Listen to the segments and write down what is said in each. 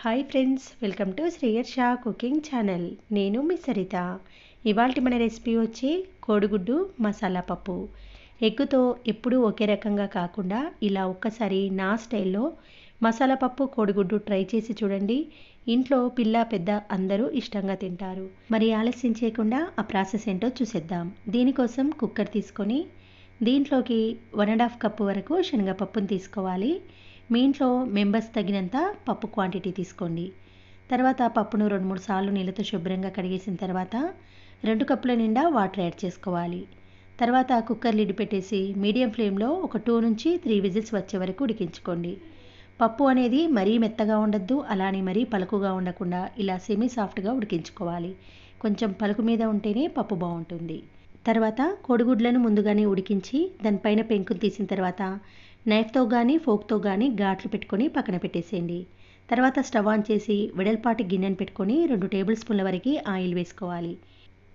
hi friends welcome to షా cooking channel నేను మీ సరిత ఇవాళ మన రెసిపీ వచ్చి కోడిగుడ్డు మసాలా పప్పు ఎగ్గుతో ఎప్పుడూ ఒకే రకంగా కాకుండా ఇలా ఒక్కసారి నా స్టైల్లో మసాలా పప్పు కోడిగుడ్డు ట్రై చేసి చూడండి ఇంట్లో పిల్ల పెద్ద అందరూ ఇష్టంగా తింటారు మరి ఆలస్యం చేయకుండా ఆ ప్రాసెస్ ఏంటో చూసేద్దాం దీనికోసం కుక్కర్ తీసుకొని దీంట్లోకి వన్ అండ్ హాఫ్ కప్పు వరకు శనగపప్పును తీసుకోవాలి మీ ఇంట్లో మెంబర్స్ తగినంత పప్పు క్వాంటిటీ తీసుకోండి తర్వాత పప్పును రెండు మూడు సార్లు నీళ్ళతో శుభ్రంగా కడిగేసిన తర్వాత రెండు కప్పుల నిండా వాటర్ యాడ్ చేసుకోవాలి తర్వాత కుక్కర్ లిడ్ పెట్టేసి మీడియం ఫ్లేమ్లో ఒక టూ నుంచి త్రీ విజిల్స్ వచ్చే వరకు ఉడికించుకోండి పప్పు అనేది మరీ మెత్తగా ఉండద్దు అలానే మరీ పలుకుగా ఉండకుండా ఇలా సెమీ సాఫ్ట్గా ఉడికించుకోవాలి కొంచెం పలుకు మీద ఉంటేనే పప్పు బాగుంటుంది తర్వాత కోడిగుడ్లను ముందుగానే ఉడికించి దానిపైన పెంకులు తీసిన తర్వాత నైఫ్తో కానీ ఫోక్తో కానీ ఘాట్లు పెట్టుకొని పక్కన పెట్టేసేయండి తర్వాత స్టవ్ ఆన్ చేసి వెడల్పాటి గిన్నెను పెట్టుకొని రెండు టేబుల్ స్పూన్ల వరకు ఆయిల్ వేసుకోవాలి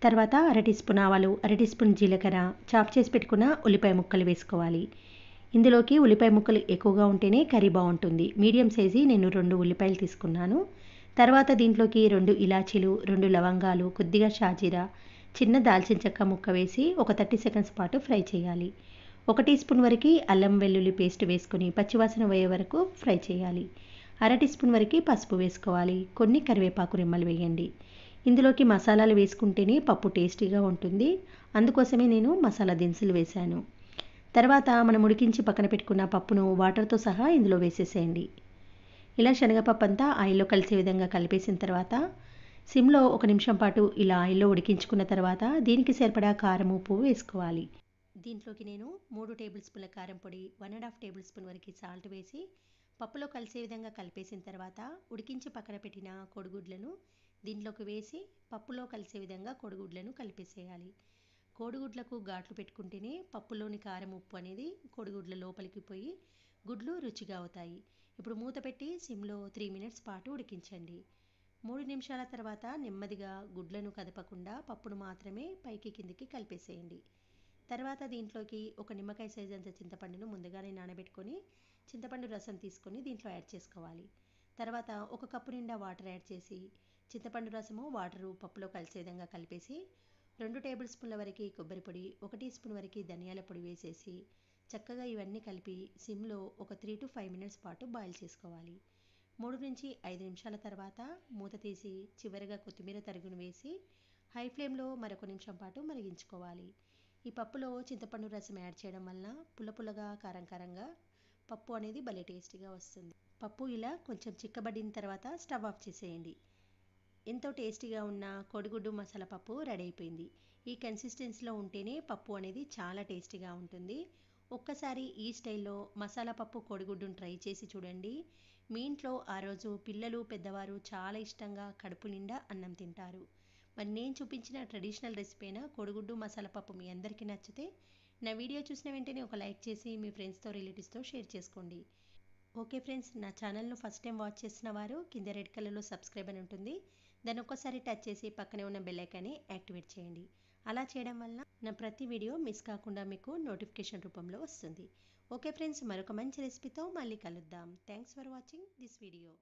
తర్వాత అర టీ స్పూన్ ఆవాలు అర టీ స్పూన్ జీలకర్ర చాప్ చేసి పెట్టుకున్న ఉల్లిపాయ ముక్కలు వేసుకోవాలి ఇందులోకి ఉల్లిపాయ ముక్కలు ఎక్కువగా ఉంటేనే కర్రీ బాగుంటుంది మీడియం సైజు నేను రెండు ఉల్లిపాయలు తీసుకున్నాను తర్వాత దీంట్లోకి రెండు ఇలాచీలు రెండు లవంగాలు కొద్దిగా షాజీరా చిన్న దాల్చిన చెక్క ముక్క వేసి ఒక థర్టీ సెకండ్స్ పాటు ఫ్రై చేయాలి ఒక టీ స్పూన్ వరకు అల్లం వెల్లుల్లి పేస్ట్ వేసుకొని పచ్చివాసన పోయే వరకు ఫ్రై చేయాలి అర టీ స్పూన్ వరకు పసుపు వేసుకోవాలి కొన్ని కరివేపాకు రిమ్మలు వేయండి ఇందులోకి మసాలాలు వేసుకుంటేనే పప్పు టేస్టీగా ఉంటుంది అందుకోసమే నేను మసాలా దినుసులు వేశాను తర్వాత మనం ఉడికించి పక్కన పెట్టుకున్న పప్పును వాటర్తో సహా ఇందులో వేసేసేయండి ఇలా శనగపప్పు అంతా ఆయిల్లో కలిసే విధంగా కలిపేసిన తర్వాత సిమ్లో ఒక నిమిషం పాటు ఇలా ఆయిల్లో ఉడికించుకున్న తర్వాత దీనికి సరిపడా కారం ఉప్పు వేసుకోవాలి దీంట్లోకి నేను మూడు టేబుల్ స్పూన్ల కారం పొడి one and half tablespoon వరకు సాల్ట్ వేసి పప్పులో కలిసే విధంగా కలిపేసిన తర్వాత ఉడికించి పక్కన పెట్టిన కోడిగుడ్లను దీంట్లోకి వేసి పప్పులో కలిసే విధంగా కోడిగుడ్లను కలిపేసేయాలి కోడిగుడ్లకు ఘాట్లు పెట్టుకుంటేనే పప్పులోని కారం ఉప్పు అనేది కోడిగుడ్ల లోపలికి పోయి గుడ్లు రుచిగా అవుతాయి ఇప్పుడు మూత పెట్టి సిమ్లో త్రీ మినిట్స్ పాటు ఉడికించండి మూడు నిమిషాల తర్వాత నెమ్మదిగా గుడ్లను కదపకుండా పప్పును మాత్రమే పైకి కిందికి కలిపేసేయండి తర్వాత దీంట్లోకి ఒక నిమ్మకాయ సైజ్ అంత చింతపండును ముందుగానే నానబెట్టుకొని చింతపండు రసం తీసుకొని దీంట్లో యాడ్ చేసుకోవాలి తర్వాత ఒక కప్పు నిండా వాటర్ యాడ్ చేసి చింతపండు రసము వాటరు పప్పులో కలిసే విధంగా కలిపేసి రెండు టేబుల్ స్పూన్ల వరకు కొబ్బరి పొడి ఒక టీ స్పూన్ వరకు ధనియాల పొడి వేసేసి చక్కగా ఇవన్నీ కలిపి సిమ్లో ఒక త్రీ టు ఫైవ్ మినిట్స్ పాటు బాయిల్ చేసుకోవాలి మూడు నుంచి ఐదు నిమిషాల తర్వాత మూత తీసి చివరిగా కొత్తిమీర తరుగును వేసి హై ఫ్లేమ్లో మరొక నిమిషం పాటు మరిగించుకోవాలి ఈ పప్పులో చింతపండు రసం యాడ్ చేయడం వల్ల పుల్ల పుల్లగా కారం కారంగా పప్పు అనేది భలే టేస్టీగా వస్తుంది పప్పు ఇలా కొంచెం చిక్కబడిన తర్వాత స్టవ్ ఆఫ్ చేసేయండి ఎంతో టేస్టీగా ఉన్న కోడిగుడ్డు మసాలా పప్పు రెడీ అయిపోయింది ఈ కన్సిస్టెన్సీలో ఉంటేనే పప్పు అనేది చాలా టేస్టీగా ఉంటుంది ఒక్కసారి ఈ స్టైల్లో మసాలా పప్పు కోడిగుడ్డును ట్రై చేసి చూడండి మీ ఇంట్లో ఆ రోజు పిల్లలు పెద్దవారు చాలా ఇష్టంగా కడుపు నిండా అన్నం తింటారు మరి నేను చూపించిన ట్రెడిషనల్ రెసిపీనా కోడిగుడ్డు మసాలా పప్పు మీ అందరికీ నచ్చితే నా వీడియో చూసిన వెంటనే ఒక లైక్ చేసి మీ ఫ్రెండ్స్తో రిలేటివ్స్తో షేర్ చేసుకోండి ఓకే ఫ్రెండ్స్ నా ఛానల్ను ఫస్ట్ టైం వాచ్ చేసిన వారు కింద రెడ్ కలర్లో సబ్స్క్రైబ్ అని ఉంటుంది దాన్ని ఒక్కసారి టచ్ చేసి పక్కనే ఉన్న బెల్లైకాన్ని యాక్టివేట్ చేయండి అలా చేయడం వల్ల నా ప్రతి వీడియో మిస్ కాకుండా మీకు నోటిఫికేషన్ రూపంలో వస్తుంది ఓకే ఫ్రెండ్స్ మరొక మంచి రెసిపీతో మళ్ళీ కలుద్దాం thanks for watching this video